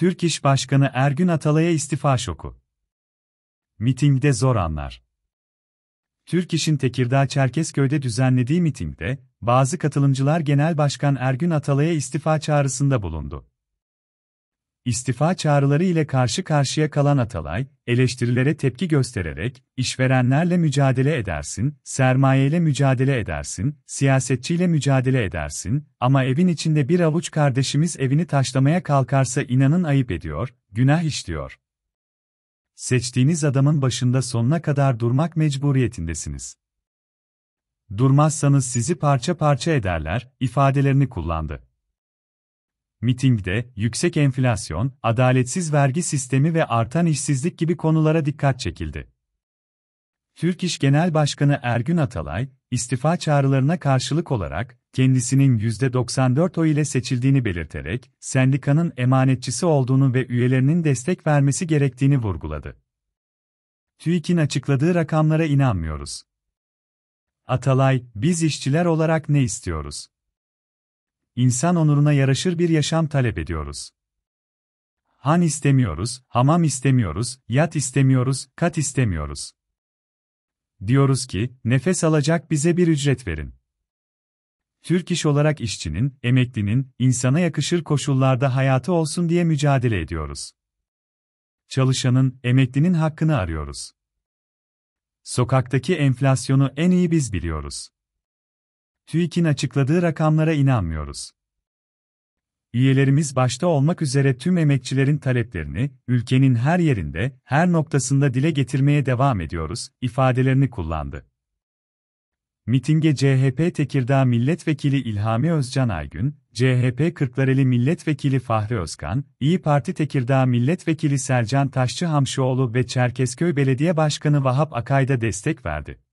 Türk İş Başkanı Ergün Atalay'a istifa şoku. Mitingde zor anlar. Türk İş'in Tekirdağ Çerkezköy'de düzenlediği mitingde, bazı katılımcılar Genel Başkan Ergün Atalay'a istifa çağrısında bulundu istifa çağrıları ile karşı karşıya kalan Atalay, eleştirilere tepki göstererek, işverenlerle mücadele edersin, sermayeyle mücadele edersin, siyasetçiyle mücadele edersin, ama evin içinde bir avuç kardeşimiz evini taşlamaya kalkarsa inanın ayıp ediyor, günah işliyor. Seçtiğiniz adamın başında sonuna kadar durmak mecburiyetindesiniz. Durmazsanız sizi parça parça ederler, ifadelerini kullandı. Mitingde, yüksek enflasyon, adaletsiz vergi sistemi ve artan işsizlik gibi konulara dikkat çekildi. Türk İş Genel Başkanı Ergün Atalay, istifa çağrılarına karşılık olarak, kendisinin %94 oy ile seçildiğini belirterek, sendikanın emanetçisi olduğunu ve üyelerinin destek vermesi gerektiğini vurguladı. TÜİK'in açıkladığı rakamlara inanmıyoruz. Atalay, biz işçiler olarak ne istiyoruz? insan onuruna yaraşır bir yaşam talep ediyoruz. Han istemiyoruz, hamam istemiyoruz, yat istemiyoruz, kat istemiyoruz. Diyoruz ki, nefes alacak bize bir ücret verin. Türk iş olarak işçinin, emeklinin, insana yakışır koşullarda hayatı olsun diye mücadele ediyoruz. Çalışanın, emeklinin hakkını arıyoruz. Sokaktaki enflasyonu en iyi biz biliyoruz. TÜİK'in açıkladığı rakamlara inanmıyoruz. Üyelerimiz başta olmak üzere tüm emekçilerin taleplerini ülkenin her yerinde, her noktasında dile getirmeye devam ediyoruz ifadelerini kullandı. Mitinge CHP Tekirdağ Milletvekili İlhami Özcan Aygün, CHP Kırklareli Milletvekili Fahri Özkan, İyi Parti Tekirdağ Milletvekili Selcan Taşçı Hamşıoğlu ve Çerkezköy Belediye Başkanı Vahap Akay da destek verdi.